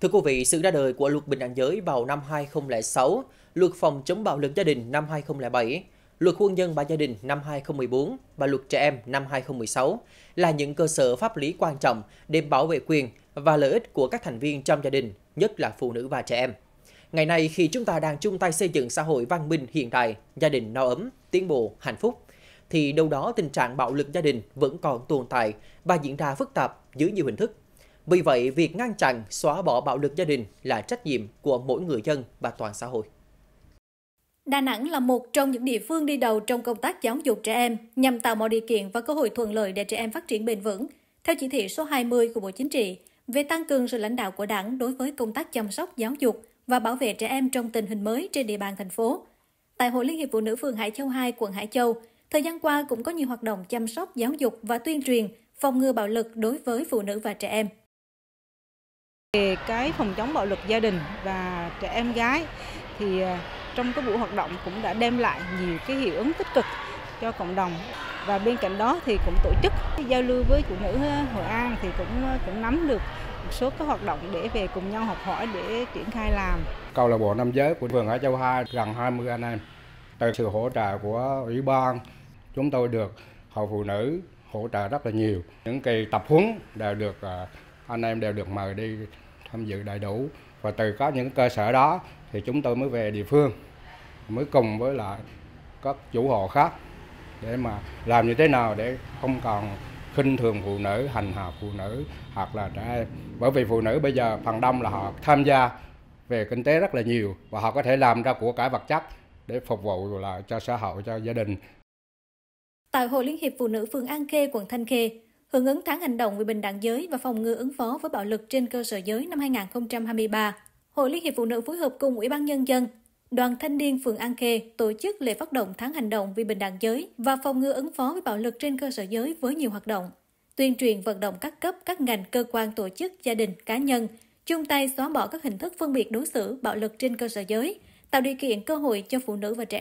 Thưa quý vị, sự ra đời của luật bình đẳng giới vào năm 2006, luật phòng chống bạo lực gia đình năm 2007, luật hôn nhân và gia đình năm 2014 và luật trẻ em năm 2016 là những cơ sở pháp lý quan trọng để bảo vệ quyền và lợi ích của các thành viên trong gia đình, nhất là phụ nữ và trẻ em. Ngày nay khi chúng ta đang chung tay xây dựng xã hội văn minh hiện đại, gia đình no ấm, tiến bộ, hạnh phúc, thì đâu đó tình trạng bạo lực gia đình vẫn còn tồn tại và diễn ra phức tạp dưới nhiều hình thức vì vậy, việc ngăn chặn, xóa bỏ bạo lực gia đình là trách nhiệm của mỗi người dân và toàn xã hội. Đà Nẵng là một trong những địa phương đi đầu trong công tác giáo dục trẻ em nhằm tạo mọi điều kiện và cơ hội thuận lợi để trẻ em phát triển bền vững. Theo chỉ thị số 20 của Bộ Chính trị về tăng cường sự lãnh đạo của Đảng đối với công tác chăm sóc giáo dục và bảo vệ trẻ em trong tình hình mới trên địa bàn thành phố. Tại Hội Liên hiệp Phụ nữ phường Hải Châu 2, quận Hải Châu, thời gian qua cũng có nhiều hoạt động chăm sóc, giáo dục và tuyên truyền phòng ngừa bạo lực đối với phụ nữ và trẻ em. Về cái phòng chống bạo lực gia đình và trẻ em gái thì à, trong cái buổi hoạt động cũng đã đem lại nhiều cái hiệu ứng tích cực cho cộng đồng và bên cạnh đó thì cũng tổ chức giao lưu với phụ nữ à, Hội An thì cũng à, cũng nắm được một số các hoạt động để về cùng nhau học hỏi để triển khai làm. Câu lạc bộ nam giới của phường Hải Châu 2 gần 20 anh em. Từ sự hỗ trợ của ủy ban, chúng tôi được hội phụ nữ hỗ trợ rất là nhiều. Những kỳ tập huấn đều được anh em đều được mời đi tham dự đầy đủ và từ có những cơ sở đó thì chúng tôi mới về địa phương mới cùng với lại các chủ hộ khác để mà làm như thế nào để không còn khinh thường phụ nữ, hành hạ phụ nữ hoặc là trẻ em. Bởi vì phụ nữ bây giờ phần đông là họ tham gia về kinh tế rất là nhiều và họ có thể làm ra của cải vật chất để phục vụ là cho xã hội, cho gia đình. Tại Hội Liên hiệp Phụ nữ phường An Khê, quận Thanh Khê, hưởng ứng tháng hành động về bình đẳng giới và phòng ngừa ứng phó với bạo lực trên cơ sở giới năm 2023, Hội Liên hiệp Phụ nữ phối hợp cùng Ủy ban Nhân dân, Đoàn Thanh niên phường An Khê tổ chức lễ phát động tháng hành động vì bình đẳng giới và phòng ngừa ứng phó với bạo lực trên cơ sở giới với nhiều hoạt động, tuyên truyền vận động các cấp, các ngành, cơ quan, tổ chức, gia đình, cá nhân, chung tay xóa bỏ các hình thức phân biệt đối xử, bạo lực trên cơ sở giới, tạo điều kiện cơ hội cho phụ nữ và trẻ